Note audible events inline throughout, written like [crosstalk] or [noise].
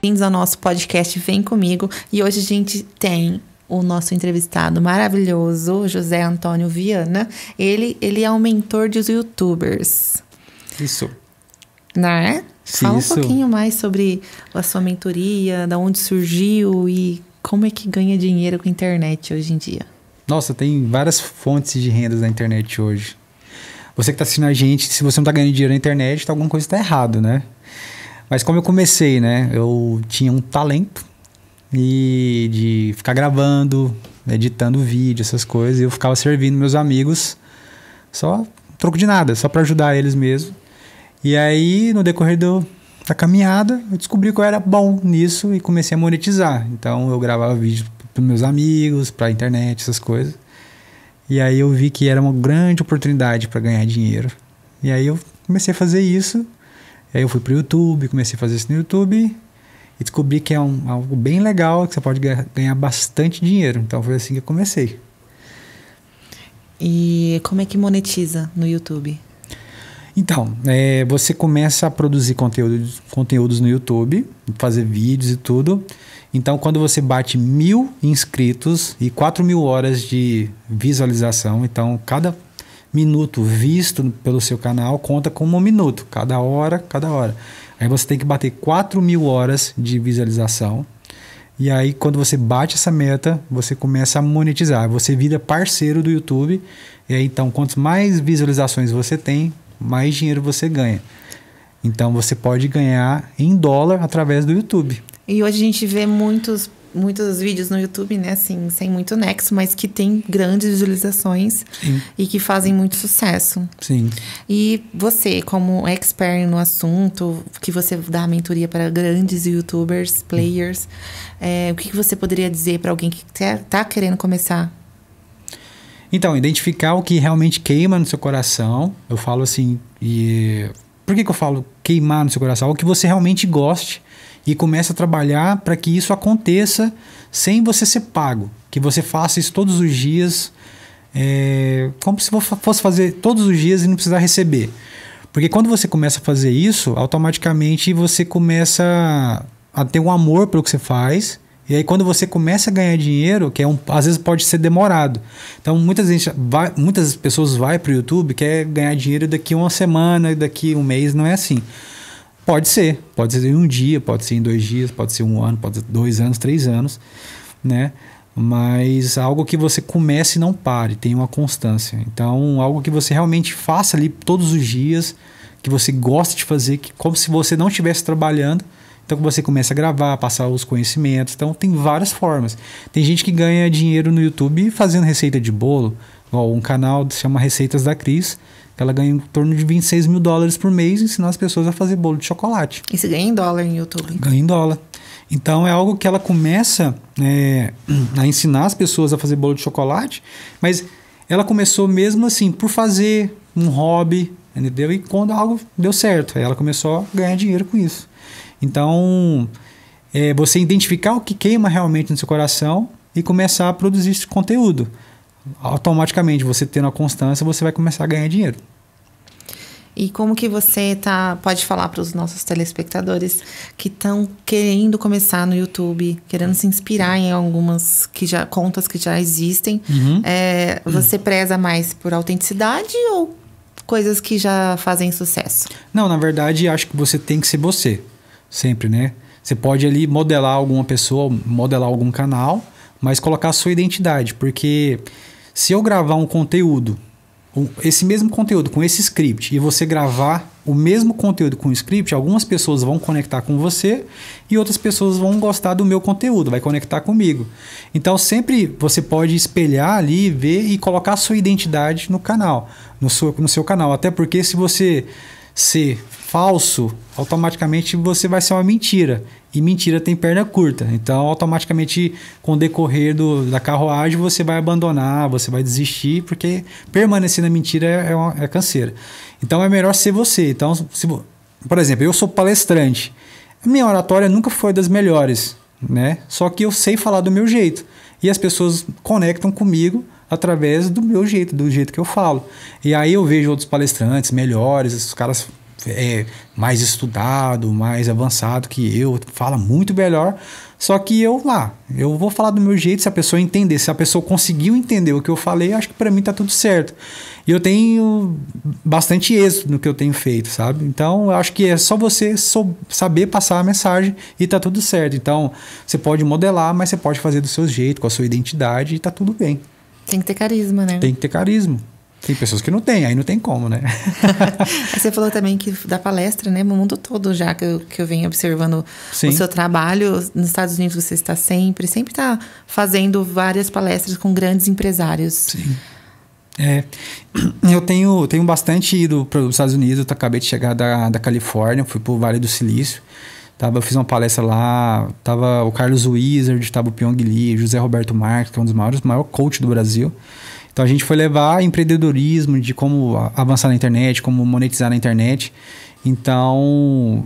bem-vindos ao nosso podcast Vem Comigo. E hoje a gente tem o nosso entrevistado maravilhoso, José Antônio Viana. Ele, ele é um mentor dos youtubers. Isso. Né? Sim, Fala um pouquinho mais sobre a sua mentoria, da onde surgiu e como é que ganha dinheiro com a internet hoje em dia. Nossa, tem várias fontes de rendas na internet hoje. Você que está assistindo a gente, se você não está ganhando dinheiro na internet, tá, alguma coisa está errado, né? Mas como eu comecei, né? Eu tinha um talento e de ficar gravando, editando vídeo, essas coisas. E eu ficava servindo meus amigos só troco de nada, só para ajudar eles mesmo. E aí, no decorrer do, da caminhada, eu descobri que eu era bom nisso e comecei a monetizar. Então, eu gravava vídeo para meus amigos, para a internet, essas coisas. E aí eu vi que era uma grande oportunidade para ganhar dinheiro. E aí eu comecei a fazer isso Aí eu fui pro YouTube, comecei a fazer isso no YouTube e descobri que é um, algo bem legal, que você pode ganhar bastante dinheiro. Então foi assim que eu comecei. E como é que monetiza no YouTube? Então, é, você começa a produzir conteúdos, conteúdos no YouTube, fazer vídeos e tudo. Então, quando você bate mil inscritos e quatro mil horas de visualização, então cada minuto visto pelo seu canal conta como um minuto, cada hora, cada hora. Aí você tem que bater 4 mil horas de visualização. E aí, quando você bate essa meta, você começa a monetizar. Você vira parceiro do YouTube. E aí, então, quanto mais visualizações você tem, mais dinheiro você ganha. Então, você pode ganhar em dólar através do YouTube. E hoje a gente vê muitos muitos vídeos no YouTube, né, assim, sem muito nexo, mas que tem grandes visualizações Sim. e que fazem muito sucesso. Sim. E você, como expert no assunto, que você dá mentoria para grandes YouTubers, players, é, o que, você poderia dizer para alguém que está querendo começar então, identificar o que realmente queima no seu coração. Eu falo assim, e. Por que, que eu falo queimar no seu coração? O que você realmente goste e comece a trabalhar para que isso aconteça sem você ser pago. Que você faça isso todos os dias, é, como se fosse fazer todos os dias e não precisar receber. Porque quando você começa a fazer isso, automaticamente você começa a ter um amor pelo que você faz. E aí, quando você começa a ganhar dinheiro, que é um, às vezes pode ser demorado. Então, muitas, gente vai, muitas pessoas vão para o YouTube, quer ganhar dinheiro daqui uma semana, daqui um mês, não é assim. Pode ser. Pode ser em um dia, pode ser em dois dias, pode ser um ano, pode ser dois anos, três anos, né? Mas algo que você comece e não pare, tem uma constância. Então, algo que você realmente faça ali todos os dias, que você gosta de fazer, que como se você não estivesse trabalhando, então você começa a gravar, passar os conhecimentos. Então tem várias formas. Tem gente que ganha dinheiro no YouTube fazendo receita de bolo. Ó, um canal se chama Receitas da Cris. Ela ganha em torno de 26 mil dólares por mês ensinando as pessoas a fazer bolo de chocolate. E se ganha em dólar em YouTube? Ganha em dólar. Então é algo que ela começa é, a ensinar as pessoas a fazer bolo de chocolate, mas ela começou mesmo assim por fazer um hobby, entendeu? E quando algo deu certo, ela começou a ganhar dinheiro com isso. Então é você identificar o que queima realmente no seu coração e começar a produzir esse conteúdo automaticamente, você tendo a constância, você vai começar a ganhar dinheiro. E como que você tá, pode falar para os nossos telespectadores que estão querendo começar no YouTube, querendo se inspirar em algumas que já, contas que já existem? Uhum. É, você uhum. preza mais por autenticidade ou coisas que já fazem sucesso? Não, na verdade, acho que você tem que ser você, sempre, né? Você pode ali modelar alguma pessoa, modelar algum canal, mas colocar a sua identidade, porque se eu gravar um conteúdo, esse mesmo conteúdo com esse script, e você gravar o mesmo conteúdo com o script, algumas pessoas vão conectar com você e outras pessoas vão gostar do meu conteúdo, vai conectar comigo. Então sempre você pode espelhar ali, ver e colocar a sua identidade no canal, no seu, no seu canal. Até porque se você ser falso, automaticamente você vai ser uma mentira. E mentira tem perna curta. Então, automaticamente, com o decorrer do, da carruagem, você vai abandonar, você vai desistir, porque permanecer na mentira é, é uma, é canseira. Então, é melhor ser você. Então, se, por exemplo, eu sou palestrante. Minha oratória nunca foi das melhores, né? Só que eu sei falar do meu jeito. E as pessoas conectam comigo através do meu jeito, do jeito que eu falo. E aí eu vejo outros palestrantes melhores, esses caras é, mais estudado, mais avançado que eu, fala muito melhor. Só que eu lá, eu vou falar do meu jeito, se a pessoa entender, se a pessoa conseguiu entender o que eu falei, acho que para mim tá tudo certo. E eu tenho bastante êxito no que eu tenho feito, sabe? Então, acho que é só você saber passar a mensagem e tá tudo certo. Então, você pode modelar, mas você pode fazer do seu jeito, com a sua identidade e tá tudo bem. Tem que ter carisma, né? Tem que ter carisma. Tem pessoas que não têm, aí não tem como, né? [laughs] você falou também que da palestra, né? No mundo todo já que eu, que eu venho observando Sim. o seu trabalho. Nos Estados Unidos você está sempre, sempre está fazendo várias palestras com grandes empresários. Sim. É, [clears throat] eu tenho, tenho bastante ido para os Estados Unidos, acabei de chegar da, da Califórnia, fui para o Vale do Silício. Tava, eu fiz uma palestra lá, tava o Carlos Wizard, tava o Pyong Lee, José Roberto Marques, que é um dos maiores, maior coach do Brasil. Então a gente foi levar empreendedorismo, de como avançar na internet, como monetizar na internet. Então,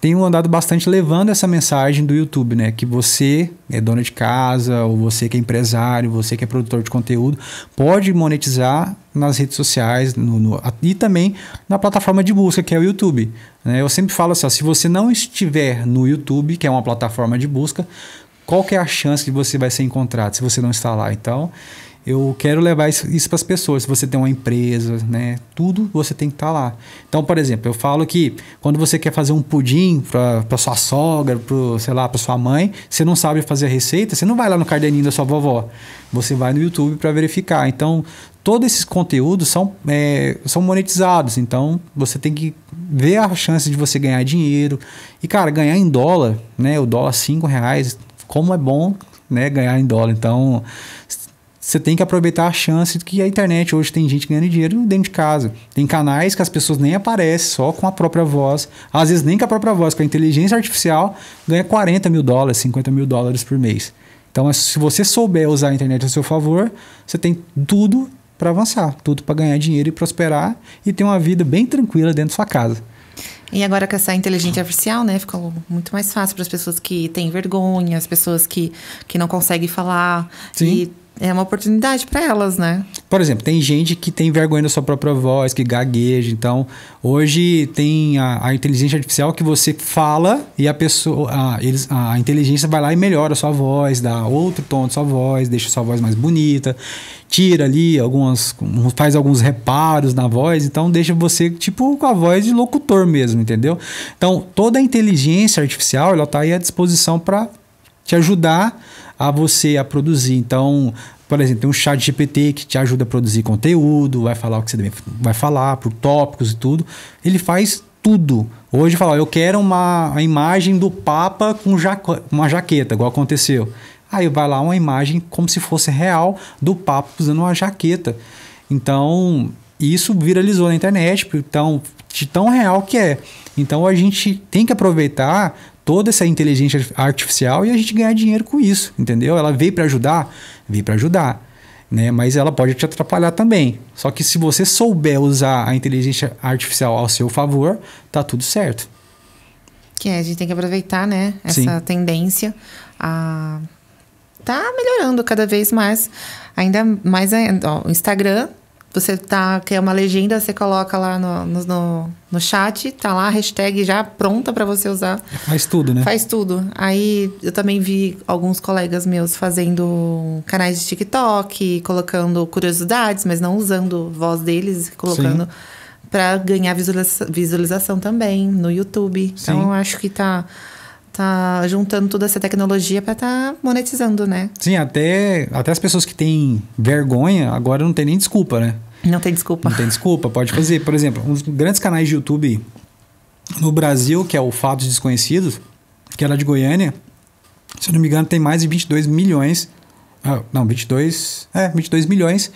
tenho andado bastante levando essa mensagem do YouTube, né? Que você é dono de casa, ou você que é empresário, você que é produtor de conteúdo, pode monetizar nas redes sociais no, no, e também na plataforma de busca, que é o YouTube. Né? Eu sempre falo assim: ó, se você não estiver no YouTube, que é uma plataforma de busca, qual que é a chance que você vai ser encontrado se você não está lá? Então eu quero levar isso para as pessoas. Se você tem uma empresa, né? Tudo você tem que estar tá lá. Então, por exemplo, eu falo que quando você quer fazer um pudim para sua sogra, pro, sei lá, para sua mãe, você não sabe fazer a receita, você não vai lá no caderninho da sua vovó. Você vai no YouTube para verificar. Então, todos esses conteúdos são, é, são monetizados. Então, você tem que ver a chance de você ganhar dinheiro. E, cara, ganhar em dólar, né? O dólar cinco reais, como é bom né, ganhar em dólar. Então, você tem que aproveitar a chance que a internet hoje tem gente ganhando dinheiro dentro de casa. Tem canais que as pessoas nem aparecem só com a própria voz. Às vezes nem com a própria voz, com a inteligência artificial, ganha 40 mil dólares, 50 mil dólares por mês. Então, é, se você souber usar a internet a seu favor, você tem tudo para avançar, tudo para ganhar dinheiro e prosperar e ter uma vida bem tranquila dentro da sua casa. E agora com essa inteligência artificial, né, ficou muito mais fácil para as pessoas que têm vergonha, as pessoas que, que não conseguem falar. Sim. E é uma oportunidade para elas, né? Por exemplo, tem gente que tem vergonha da sua própria voz, que gagueja. Então, hoje tem a, a inteligência artificial que você fala e a pessoa, a, eles, a inteligência vai lá e melhora a sua voz, dá outro tom de sua voz, deixa a sua voz mais bonita, tira ali algumas, faz alguns reparos na voz, então deixa você tipo com a voz de locutor mesmo, entendeu? Então, toda a inteligência artificial, ela está aí à disposição para te ajudar a você a produzir. Então, por exemplo, tem um chat GPT que te ajuda a produzir conteúdo, vai falar o que você vai falar, por tópicos e tudo. Ele faz tudo. Hoje fala, eu quero uma, uma imagem do Papa com jaca, uma jaqueta, igual aconteceu. Aí vai lá uma imagem como se fosse real do Papa usando uma jaqueta. Então, isso viralizou na internet, então, de tão real que é. Então, a gente tem que aproveitar toda essa inteligência artificial e a gente ganhar dinheiro com isso, entendeu? Ela veio para ajudar, veio para ajudar, né? Mas ela pode te atrapalhar também. Só que se você souber usar a inteligência artificial ao seu favor, tá tudo certo. Que é, a gente tem que aproveitar, né? Essa Sim. tendência a tá melhorando cada vez mais. Ainda mais o Instagram você tá, quer é uma legenda, você coloca lá no, no, no chat, tá lá a hashtag já pronta para você usar. Faz tudo, né? Faz tudo. Aí eu também vi alguns colegas meus fazendo canais de TikTok, colocando curiosidades, mas não usando voz deles, colocando para ganhar visualiza visualização também no YouTube. Então, Sim. Então eu acho que tá tá juntando toda essa tecnologia para tá monetizando, né? Sim, até, até as pessoas que têm vergonha agora não tem nem desculpa, né? Não tem desculpa. Não tem desculpa, pode fazer. Por exemplo, um dos grandes canais de YouTube no Brasil, que é o Fatos Desconhecidos, que era de Goiânia, se não me engano, tem mais de 22 milhões. Ah, não, 22. É, 22 milhões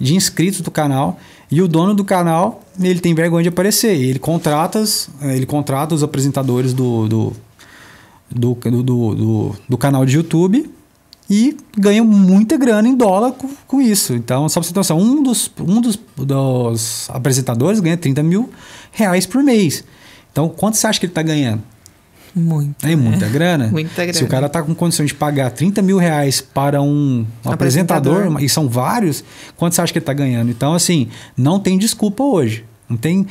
de inscritos do canal. E o dono do canal, ele tem vergonha de aparecer. Ele contrata, ele contrata os apresentadores do, do, do, do, do, do canal de YouTube e ganha muita grana em dólar com, com isso. Então, só para você ter noção, um dos, um dos, dos apresentadores ganha 30 mil reais por mês. Então, quanto você acha que ele está ganhando? Muito. É muita né? grana? [laughs] Muita grana. Se o cara está com condição de pagar 30 mil reais para um, um apresentador, apresentador, e são vários, quanto você acha que ele está ganhando? Então, assim, não tem desculpa hoje. Não tem.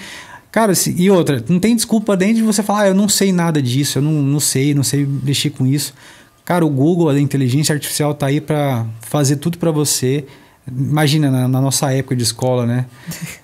Cara, e outra, não tem desculpa dentro de você falar, ah, eu não sei nada disso, eu não, não sei, não sei mexer com isso. Cara, o Google, a inteligência artificial tá aí para fazer tudo para você. Imagina, na, na, nossa época de escola, né?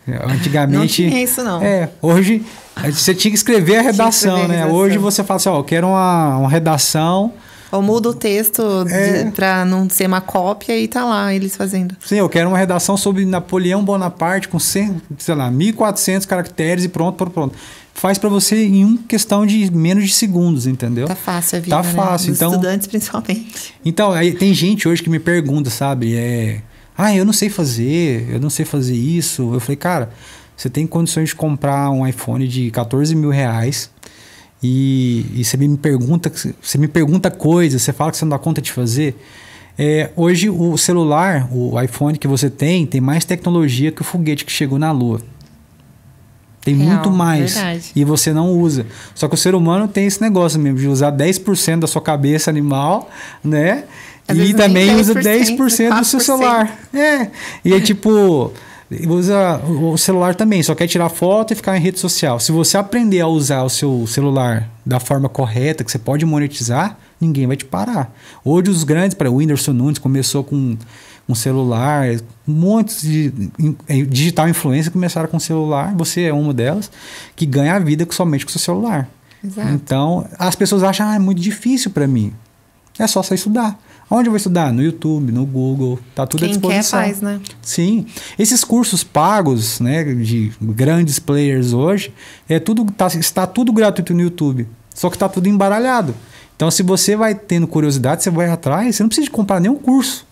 [laughs] Antigamente. não tinha isso, não. É, hoje você tinha que escrever a redação, escrever né? A redação. Hoje você fala assim, ó, oh, eu quero uma, uma redação ou muda o texto é... não ser uma cópia e tá lá eles fazendo. Sim, eu quero uma redação sobre Napoleão Bonaparte com, 100, sei lá, 1.400 caracteres e pronto, pronto, pronto. Faz para você em uma questão de menos de segundos, entendeu? Tá fácil a vida, Tá né? fácil, Dos então... estudantes principalmente. Então, aí, tem gente hoje que me pergunta, sabe? É... Ah, eu não sei fazer, eu não sei fazer isso. Eu falei, cara, você tem condições de comprar um iPhone de 14 mil reais e, e você me pergunta, você me pergunta coisas, você fala que você não dá conta de fazer. É, hoje o celular, o iPhone que você tem, tem mais tecnologia que o foguete que chegou na Lua. Tem Real, muito mais. Verdade. E você não usa. Só que o ser humano tem esse negócio mesmo, de usar 10% da sua cabeça animal, né? Às e também 10%, usa 10% do seu celular. É. E é tipo usa o celular também, só quer tirar foto e ficar em rede social. Se você aprender a usar o seu celular da forma correta, que você pode monetizar, ninguém vai te parar. Hoje os grandes, para o Whindersson Nunes começou com um celular, muitos de é, digital influência começaram com celular, você é uma delas, que ganha a vida somente com seu celular. Exato. Então, as pessoas acham, ah, é muito difícil para mim. É só você estudar. Onde eu vou estudar? No YouTube, no Google, tá tudo Quem à disposição. Quem quer faz, né? Sim. Esses cursos pagos, né, de grandes players hoje, é tudo tá, está tudo gratuito no YouTube, só que está tudo embaralhado. Então, se você vai tendo curiosidade, você vai atrás, você não precisa de comprar nenhum curso.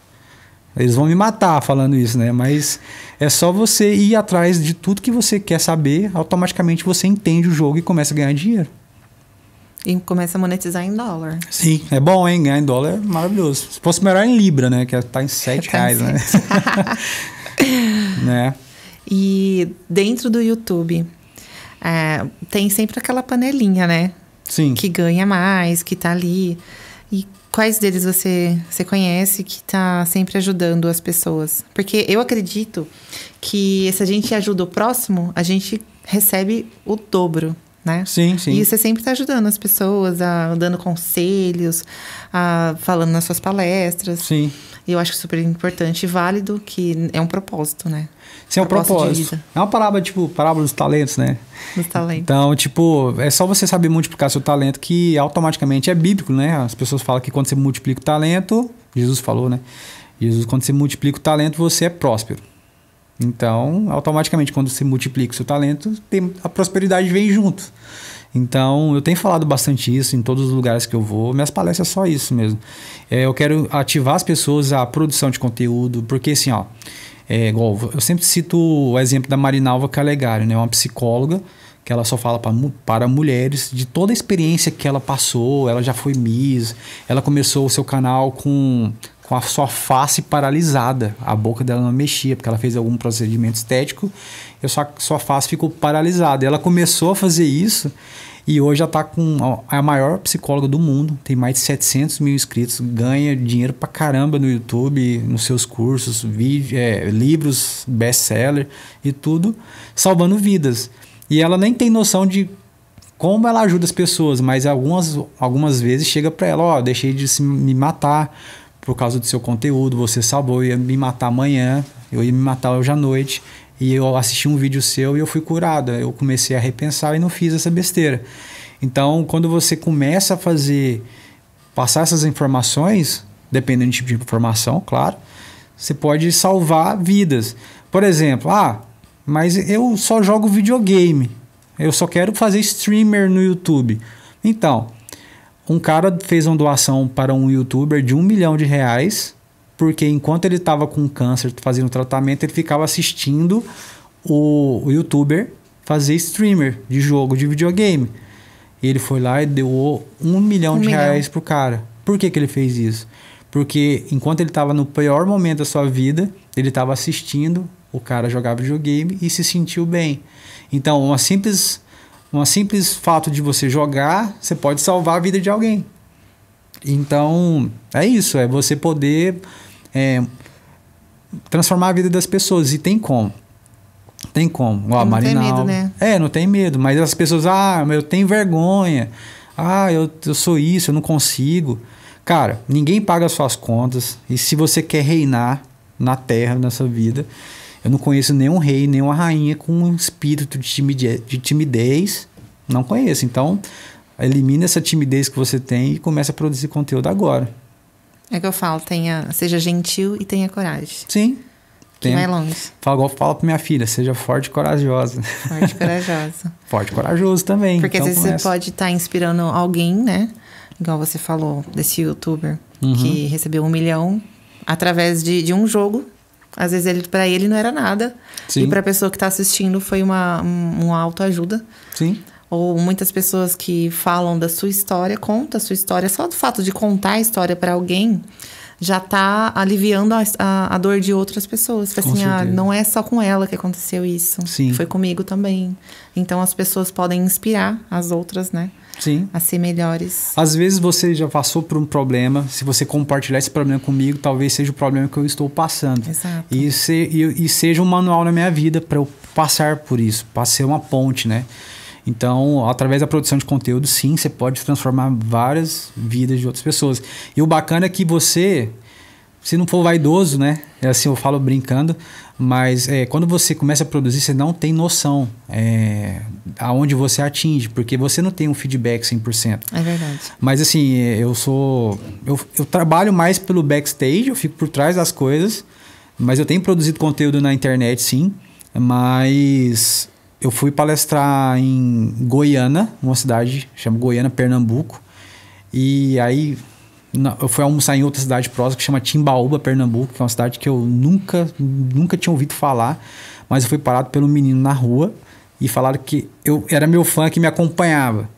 Eles vão me matar falando isso, né? Mas é só você ir atrás de tudo que você quer saber, automaticamente você entende o jogo e começa a ganhar dinheiro. E começa a monetizar em dólar. Sim, é bom, hein? Ganhar em dólar é maravilhoso. Se fosse melhor em Libra, né? Que tá em 7 [laughs] tá reais, em né? [laughs] né? E dentro do YouTube, é, tem sempre aquela panelinha, né? Sim. Que ganha mais, que tá ali. E quais deles você, você conhece que tá sempre ajudando as pessoas? Porque eu acredito que se a gente ajuda o próximo, a gente recebe o dobro né? Sim, sim. E você sempre está ajudando as pessoas, a, dando conselhos, a, falando nas suas palestras. Sim. E eu acho super importante e válido, que é um propósito, né? Sim, é um propósito. É uma parábola, tipo, parábola dos talentos, né? Dos talentos. Então, tipo, é só você saber multiplicar seu talento, que automaticamente é bíblico, né? As pessoas falam que quando você multiplica o talento, Jesus falou, né? Jesus, quando você multiplica o talento, você é próspero. Então, automaticamente, quando você multiplica o seu talento, tem, a prosperidade vem junto. Então, eu tenho falado bastante isso em todos os lugares que eu vou. Minhas palestras é só isso mesmo. É, eu quero ativar as pessoas à produção de conteúdo, porque assim, ó, é, igual, eu sempre cito o exemplo da Marinalva Calegari, né? Uma psicóloga que ela só fala pra, para mulheres de toda a experiência que ela passou. Ela já foi Miss, ela começou o seu canal com com a sua face paralisada. A boca dela não mexia, porque ela fez algum procedimento estético e a sua, sua face ficou paralisada. Ela começou a fazer isso e hoje já está com a maior psicóloga do mundo, tem mais de 700 mil inscritos, ganha dinheiro pra caramba no YouTube, nos seus cursos, vídeo, é, livros, best-seller e tudo, salvando vidas. E ela nem tem noção de como ela ajuda as pessoas, mas algumas, algumas vezes chega para ela, ó, oh, deixei de me matar, por causa do seu conteúdo, você salvou, eu ia me matar amanhã, eu ia me matar hoje à noite. E eu assisti um vídeo seu e eu fui curado. Eu comecei a repensar e não fiz essa besteira. Então, quando você começa a fazer, passar essas informações, dependendo do tipo de informação, claro, você pode salvar vidas. Por exemplo, ah, mas eu só jogo videogame. Eu só quero fazer streamer no YouTube. Então, um cara fez uma doação para um youtuber de um milhão de reais, porque enquanto ele estava com câncer fazendo tratamento, ele ficava assistindo o, o youtuber fazer streamer de jogo de videogame. E ele foi lá e deu um milhão um de milhão. reais pro cara. Por que, que ele fez isso? Porque enquanto ele estava no pior momento da sua vida, ele estava assistindo o cara jogar videogame e se sentiu bem. Então, uma simples um simples fato de você jogar, você pode salvar a vida de alguém. Então, é isso, é você poder é, transformar a vida das pessoas. E tem como. Tem como. Ó, não Marina tem medo, né? É, não tem medo. Mas as pessoas, ah, eu tenho vergonha. Ah, eu, eu sou isso, eu não consigo. Cara, ninguém paga as suas contas. E se você quer reinar na Terra, nessa vida, eu não conheço nenhum rei, nenhuma rainha com um espírito de timidez, de timidez. Não conheço. Então, elimina essa timidez que você tem e começa a produzir conteúdo agora. É que eu falo, tenha, seja gentil e tenha coragem. Sim. Tem, vai longe. Fala igual fala pra minha filha, seja forte e corajosa. Forte e corajosa. [laughs] forte e corajoso também. Porque então, às vezes começa. você pode estar tá inspirando alguém, né? Igual você falou desse youtuber uhum. que recebeu um milhão através de, de um jogo às vezes ele para ele não era nada. Sim. E para a pessoa que está assistindo foi uma, um autoajuda. Sim. Ou muitas pessoas que falam da sua história, conta a sua história. Só do fato de contar a história para alguém já está aliviando a, a, a, dor de outras pessoas. Porque, assim, ah, não é só com ela que aconteceu isso. Sim. Foi comigo também. Então as pessoas podem inspirar as outras, né? Sim. a ser melhores. Às vezes você já passou por um problema, se você compartilhar esse problema comigo, talvez seja o problema que eu estou passando. Exato. E, se, e, e seja um manual na minha vida para eu passar por isso, para ser uma ponte, né? Então, através da produção de conteúdo, sim, você pode transformar várias vidas de outras pessoas. E o bacana é que você se não for vaidoso, né? É assim, eu falo brincando, mas é, quando você começa a produzir, você não tem noção é, aonde você atinge, porque você não tem um feedback 100%. É verdade. Mas assim, é, eu sou. Eu, eu trabalho mais pelo backstage, eu fico por trás das coisas, mas eu tenho produzido conteúdo na internet, sim, mas. Eu fui palestrar em Goiânia, uma cidade chama Goiânia, Pernambuco. E aí eu fui almoçar em outra cidade próxima que chama Timbaúba, Pernambuco, que é uma cidade que eu nunca, nunca tinha ouvido falar, mas eu fui parado pelo menino na rua e falaram que eu era meu fã que me acompanhava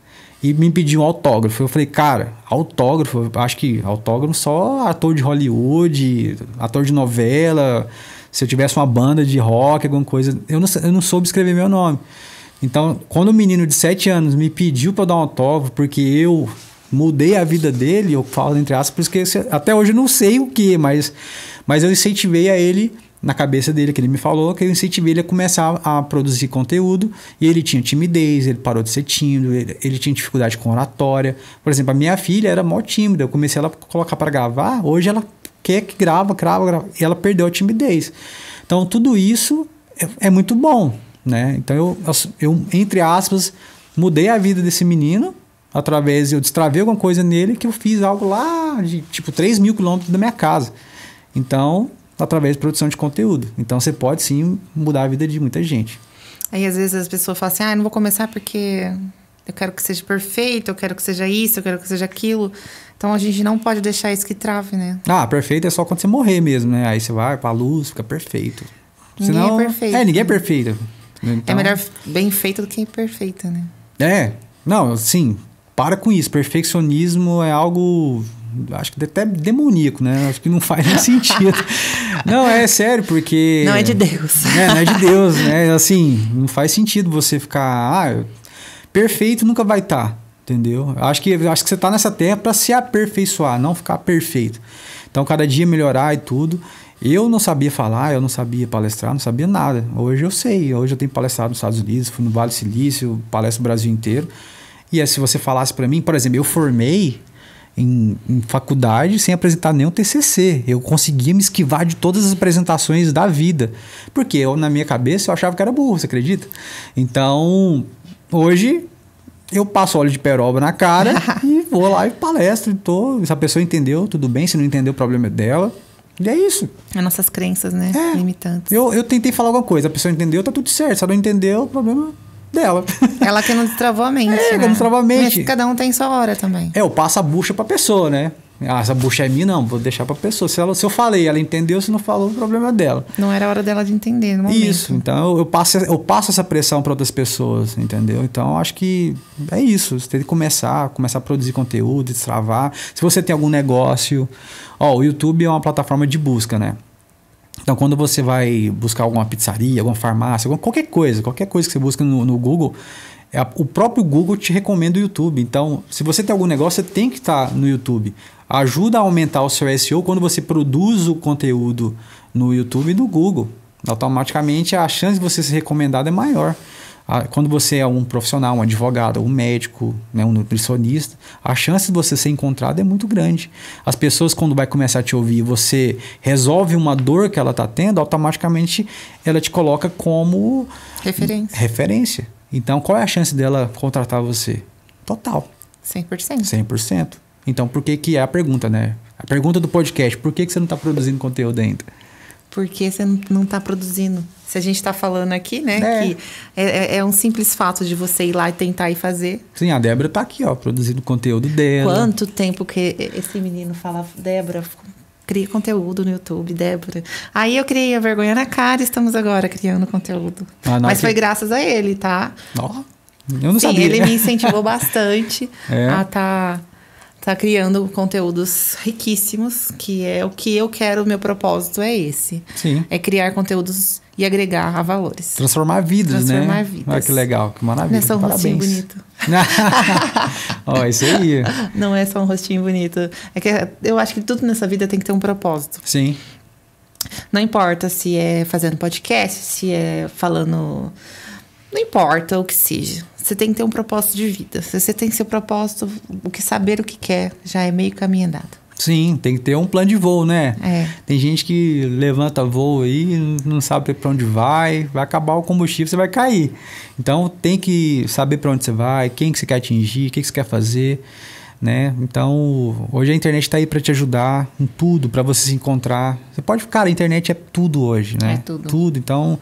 e me pediu um autógrafo. Eu falei, cara, autógrafo, acho que autógrafo só ator de Hollywood, ator de novela, se eu tivesse uma banda de rock, alguma coisa. Eu não, eu não soube escrever meu nome. Então, quando o um menino de 7 anos me pediu para dar um autógrafo, porque eu mudei a vida dele, eu falo entre aspas, porque até hoje eu não sei o que, mas, mas eu incentivei a ele, na cabeça dele, que ele me falou, que eu incentivei ele a começar a produzir conteúdo, e ele tinha timidez, ele parou de ser tímido, ele, ele tinha dificuldade com oratória. Por exemplo, a minha filha era mó tímida, eu comecei ela a colocar para gravar, hoje ela quer que grava, grava, grava, e ela perdeu a timidez. Então, tudo isso é, é muito bom, né? Então, eu, eu entre aspas, mudei a vida desse menino, através eu destravei alguma coisa nele que eu fiz algo lá de tipo 3 mil quilômetros da minha casa. Então, através de produção de conteúdo. Então, você pode sim mudar a vida de muita gente. Aí, às vezes, as pessoas falam assim: ah, não vou começar porque eu quero que seja perfeito, eu quero que seja isso, eu quero que seja aquilo. Então a gente não pode deixar isso que trave, né? Ah, perfeito é só quando você morrer mesmo, né? Aí você vai pra luz, fica perfeito. Ninguém é Senão, é perfeito. É, ninguém é né? perfeito. É então... É melhor bem feito do que imperfeito, né? É. Não, sim para com isso. Perfeccionismo é algo acho que até demoníaco, né? Acho que não faz nem [laughs] sentido. não, é sério, porque. Não é de Deus. É, não é de Deus, né? Assim, não faz sentido você ficar. Ah, perfeito nunca vai estar, tá, entendeu? Acho que, acho que você está nessa terra para se aperfeiçoar, não ficar perfeito. Então, cada dia melhorar e tudo. Eu não sabia falar, eu não sabia palestrar, não sabia nada. Hoje eu sei. Hoje eu tenho palestrado nos Estados Unidos, fui no Vale do Silício, palestro o Brasil inteiro. E se você falasse para mim, por exemplo, eu formei em, em, faculdade sem apresentar nenhum TCC. Eu conseguia me esquivar de todas as apresentações da vida. Porque eu, na minha cabeça, eu achava que era burro, você acredita? Então, hoje, eu passo óleo de peroba na cara [laughs] e vou lá e palestro. E tô, se a pessoa entendeu, tudo bem. Se não entendeu, o problema é dela. E é isso. As nossas crenças, né? É. Limitantes. Eu, eu tentei falar alguma coisa, a pessoa entendeu, tá tudo certo. Se ela não entendeu, o problema dela. [laughs] Ela que não destravou a é, mente. É, né? não destravou a mente. Mas cada um tem sua hora também. É, eu passo a bucha pra pessoa, né? Ah, essa bucha é minha, não, vou deixar pra pessoa. Se, ela, se eu falei, ela entendeu, se não falou, o problema é dela. Não era hora dela de entender, no momento. Isso, então eu, eu passo, eu passo essa pressão para outras pessoas, entendeu? Então acho que é isso. Você tem que começar, começar a produzir conteúdo, destravar. Se você tem algum negócio. Ó, o YouTube é uma plataforma de busca, né? Então, quando você vai buscar alguma pizzaria, alguma farmácia, alguma, qualquer coisa, qualquer coisa que você busca no, no Google, é, o próprio Google te recomenda o YouTube. Então, se você tem algum negócio, você tem que estar tá no YouTube. Ajuda a aumentar o seu SEO quando você produz o conteúdo no YouTube e no Google. Automaticamente, a chance de você ser recomendado é maior quando você é um profissional, um advogado, um médico, né, um nutricionista, a chance de você ser encontrado é muito grande. As pessoas, quando vai começar a te ouvir, você resolve uma dor que ela está tendo, automaticamente ela te coloca como referência. referência. Então, qual é a chance dela contratar você? Total. 100%. 100%. Então, por que que é a pergunta, né? A pergunta do podcast, por que, que você não está produzindo conteúdo ainda? porque você não está produzindo. Se a gente está falando aqui, né? É. Que é, é, é, um simples fato de você ir lá e tentar e fazer. Sim, a Débora está aqui, ó, produzindo conteúdo dela. Quanto tempo que esse menino fala, Débora, cria conteúdo no YouTube, Débora. Aí eu criei a vergonha na cara e estamos agora criando conteúdo. Ah, Mas foi graças a ele, tá? Ó, oh, eu não Sim, sabia. ele me [laughs] incentivou bastante é. a estar. Tá tá criando conteúdos riquíssimos, que é o que eu quero, meu propósito é esse. Sim. É criar conteúdos e agregar a valores. Transformar vidas, Transformar né? Transformar vidas. Olha que legal, que maravilha. Não é só um Parabéns. rostinho bonito. [laughs] Ó, isso aí. [laughs] Não é só um rostinho bonito. É que eu acho que tudo nessa vida tem que ter um propósito. Sim. Não importa se é fazendo podcast, se é falando não importa o que seja. Você tem que ter um propósito de vida. Se você tem seu propósito, o que saber o que quer, já é meio caminho andado. Sim, tem que ter um plano de voo, né? É. Tem gente que levanta voo aí, não sabe para onde vai, vai acabar o combustível, você vai cair. Então tem que saber para onde você vai, quem que você quer atingir, o que, que você quer fazer né? Então, hoje a internet está aí para te ajudar em tudo, para você se encontrar. Você pode, ficar, a internet é tudo hoje, né? É tudo. Tudo, então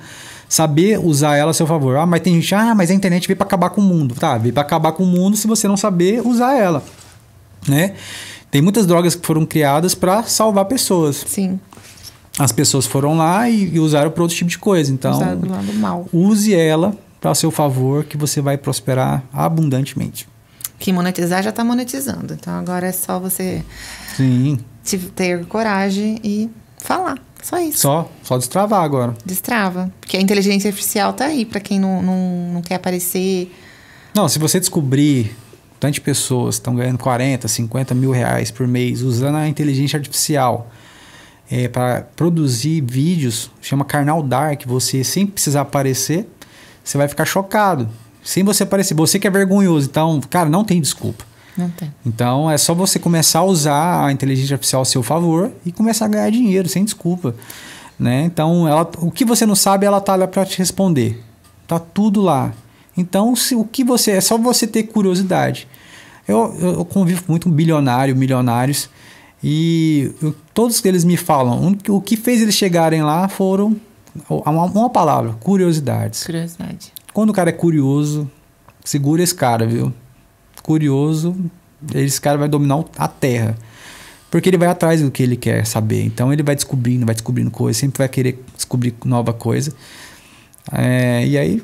saber usar ela a seu favor. Ah, mas tem gente, ah, mas a internet veio para acabar com o mundo. Tá, veio para acabar com o mundo se você não saber usar ela, né? Tem muitas drogas que foram criadas para salvar pessoas. Sim. As pessoas foram lá e, e usaram para outro tipo de coisa. Então, usaram do lado mal. use ela para seu favor que você vai prosperar abundantemente que monetizar já está monetizando. Então agora é só você Sim. ter coragem e falar. Só isso. Só, só destravar agora. Destrava. Porque a inteligência artificial tá aí para quem não, não, não quer aparecer. Não, se você descobrir tantas pessoas estão ganhando 40, 50 mil reais por mês usando a inteligência artificial é, para produzir vídeos, chama Carnal Dark, você sem precisar aparecer, você vai ficar chocado sem você aparecer. Você que é vergonhoso, então, cara, não tem desculpa. Não tem. Então é só você começar a usar a inteligência artificial a seu favor e começar a ganhar dinheiro, sem desculpa. Né? Então, ela, o que você não sabe, ela tá lá para te responder. Tá tudo lá. Então, se, o que você. É só você ter curiosidade. Eu, eu convivo muito com bilionário, milionários, e eu, todos eles me falam. O que fez eles chegarem lá foram uma, uma palavra: curiosidades. Curiosidade. Quando o cara é curioso, segura esse cara, viu? Curioso, esse cara vai dominar a terra. Porque ele vai atrás do que ele quer saber. Então ele vai descobrindo, vai descobrindo coisas, sempre vai querer descobrir nova coisa. É, e aí.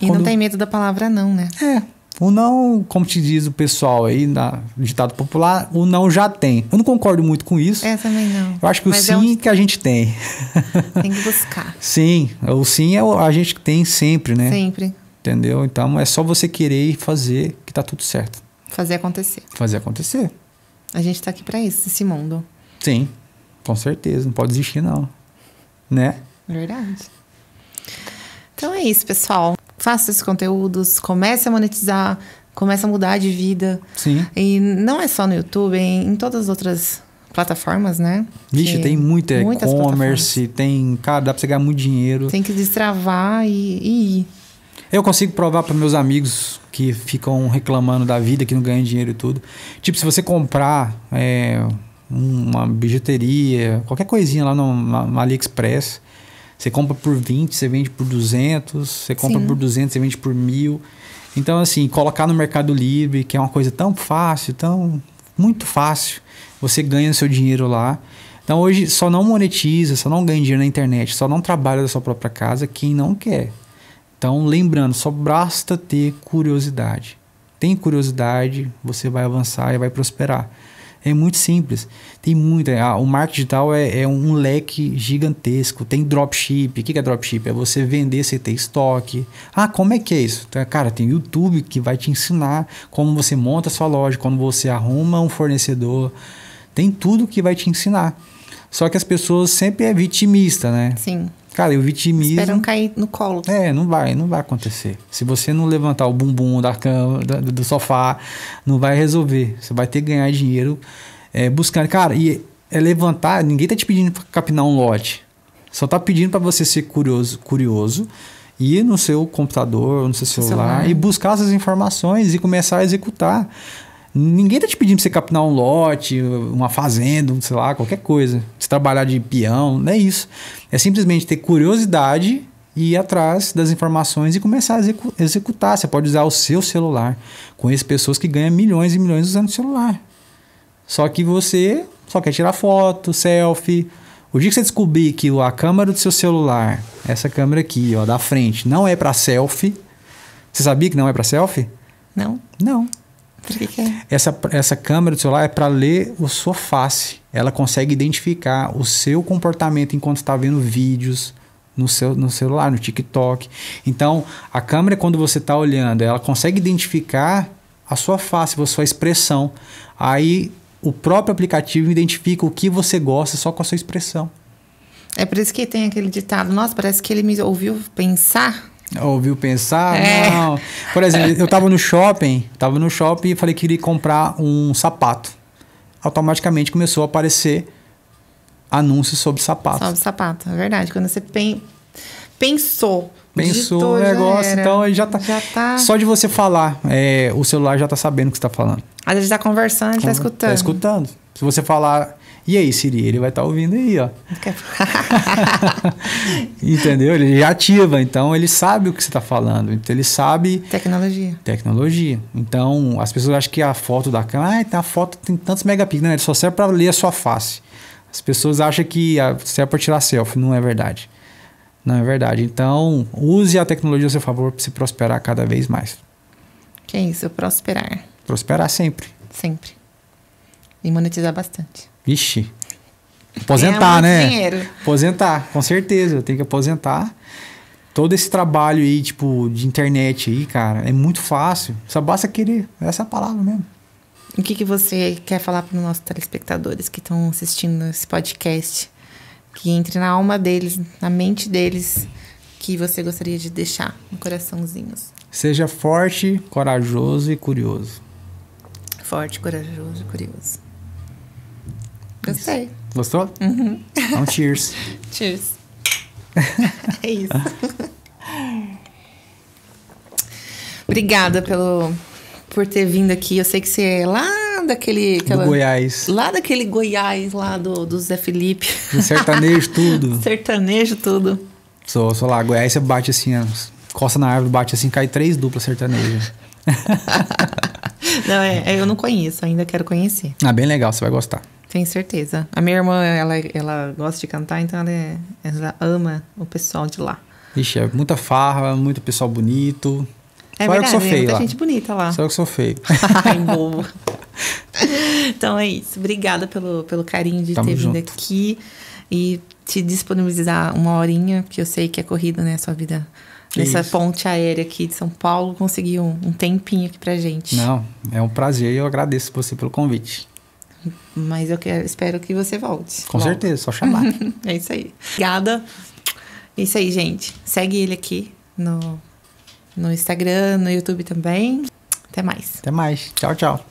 E quando... não tem medo da palavra, não, né? É. O não, como te diz o pessoal aí, na ditado popular, o não já tem. Eu não concordo muito com isso. É, também não. Eu acho que Mas o é sim é um... que a gente tem. [laughs] Tem que buscar. sim, o sim é o, a gente tem sempre, né? Sempre. Entendeu? Então é só você querer e fazer que tá tudo certo. Fazer acontecer. Fazer acontecer. A gente tá aqui para isso, esse mundo. Sim, com certeza. Não pode existir não. Né? Verdade. Então é isso, pessoal faça esses conteúdos, comece a monetizar, comece a mudar de vida. Sim. E não é só no YouTube, é em, todas as outras plataformas, né? Vixe, que tem muita e-commerce, tem. Cara, dá pra você ganhar muito dinheiro. Tem que destravar e, e ir. Eu consigo provar para meus amigos que ficam reclamando da vida, que não ganham dinheiro e tudo. Tipo, se você comprar é, uma bijuteria, qualquer coisinha lá no, no AliExpress, você compra por 20, você vende por 200, você compra Sim. por 200, você vende por mil. Então, assim, colocar no Mercado Livre, que é uma coisa tão fácil, tão muito fácil, você ganha seu dinheiro lá. Então, hoje, só não monetiza, só não ganha dinheiro na internet, só não trabalha da sua própria casa quem não quer. Então, lembrando, só basta ter curiosidade. Tem curiosidade, você vai avançar e vai prosperar. É muito simples. Tem muita, é, Ah, o marketing digital é, é, um leque gigantesco. Tem dropship. O que é dropship? É você vender sem ter estoque. Ah, como é que é isso? Então, cara, tem YouTube que vai te ensinar como você monta a sua loja, como você arruma um fornecedor. Tem tudo que vai te ensinar. Só que as pessoas sempre é vitimista, né? Sim. Cara, eu o vitimismo. Esperam cair no colo. É, não vai, não vai acontecer. Se você não levantar o bumbum da cama, do sofá, não vai resolver. Você vai ter que ganhar dinheiro é, buscando. Cara, e é levantar, ninguém tá te pedindo pra capinar um lote. Só tá pedindo para você ser curioso, curioso ir no seu computador, no seu celular, celular, e buscar essas informações e começar a executar. Ninguém tá te pedindo pra você capinar um lote, uma fazenda, sei lá, qualquer coisa. Se trabalhar de peão, não é isso. É simplesmente ter curiosidade e ir atrás das informações e começar a execu executar. Você pode usar o seu celular. Conheço pessoas que ganham milhões e milhões usando o celular. Só que você só quer tirar foto, selfie. O dia que você descobrir que a câmera do seu celular, essa câmera aqui, ó, da frente, não é para selfie. Você sabia que não é para selfie? Não. Não. É? Essa, essa câmera do celular é para ler a sua face. Ela consegue identificar o seu comportamento enquanto está vendo vídeos no, seu, no celular, no TikTok. Então, a câmera, quando você está olhando, ela consegue identificar a sua face, a sua expressão. Aí, o próprio aplicativo identifica o que você gosta só com a sua expressão. É por isso que tem aquele ditado: nossa, parece que ele me ouviu pensar ouviu pensar? É. Não. Por exemplo, eu tava no shopping, tava no shopping e falei que iria comprar um sapato. Automaticamente começou a aparecer anúncios sobre sapato. Sobre sapato, é verdade. Quando você pen... pensou pensou o negócio, era, então ele já tá, já tá, Só de você falar, é, o celular já tá sabendo o que está falando. Às vezes está conversando, está escutando. está escutando. Se você falar e aí, Siri, ele vai estar tá ouvindo aí, ó. [laughs] Entendeu? Ele já ativa, então ele sabe o que você está falando. Então ele sabe. Tecnologia. Tecnologia. Então, as pessoas acham que a foto da câmera, ah, a foto tem tantos megapixels, né? Ele só serve para ler a sua face. As pessoas acham que serve para tirar selfie. Não é verdade. Não é verdade. Então, use a tecnologia a seu favor para se prosperar cada vez mais. Que é isso, prosperar. Prosperar sempre. Sempre. E monetizar bastante. Vixe. Aposentar, é né? Dinheiro. Aposentar, com certeza. Eu tenho que aposentar. Todo esse trabalho aí, tipo, de internet aí, cara, é muito fácil. Só basta querer. Essa é a palavra mesmo. O que, que você quer falar para os nossos telespectadores que estão assistindo esse podcast? Que entre na alma deles, na mente deles, que você gostaria de deixar no coraçãozinho. Seja forte, corajoso e curioso. Forte, corajoso e curioso. Gostei. Isso. Gostou? Uhum. Então, cheers. [laughs] cheers. [laughs] é isso. Obrigada pelo, por ter vindo aqui. Eu sei que você é lá daquele. Aquela, do Goiás. Lá daquele Goiás, lá do, do Zé Felipe. Do sertanejo tudo. [laughs] sertanejo tudo. Sou, sou lá. Goiás você bate assim, costa na árvore, bate assim, cai três duplas sertanejas. não, é, eu não conheço, ainda quero conhecer. Ah, bem legal, você vai gostar. Tenho certeza. A minha irmã, ela, ela gosta de cantar, então ela, é, ela ama o pessoal de lá. Ixi, é muita farra, muito pessoal bonito. É Só verdade, que sou né? feio muita lá. gente bonita lá. Só eu que sou feio. [laughs] Ai, bobo. [laughs] então é isso. Obrigada pelo, pelo carinho de Tamo ter junto. vindo aqui e te disponibilizar uma horinha, porque eu sei que é corrida, né, a sua vida. Nessa isso. ponte aérea aqui de São Paulo, conseguiu um, um tempinho aqui pra gente. Não, é um prazer e eu agradeço você pelo convite. Mas eu quero, espero que você volte. Com certeza, só chamar. [laughs] é isso aí. Obrigada. É isso aí, gente. Segue ele aqui no, no Instagram, no YouTube também. Até mais. Até mais. Tchau, tchau.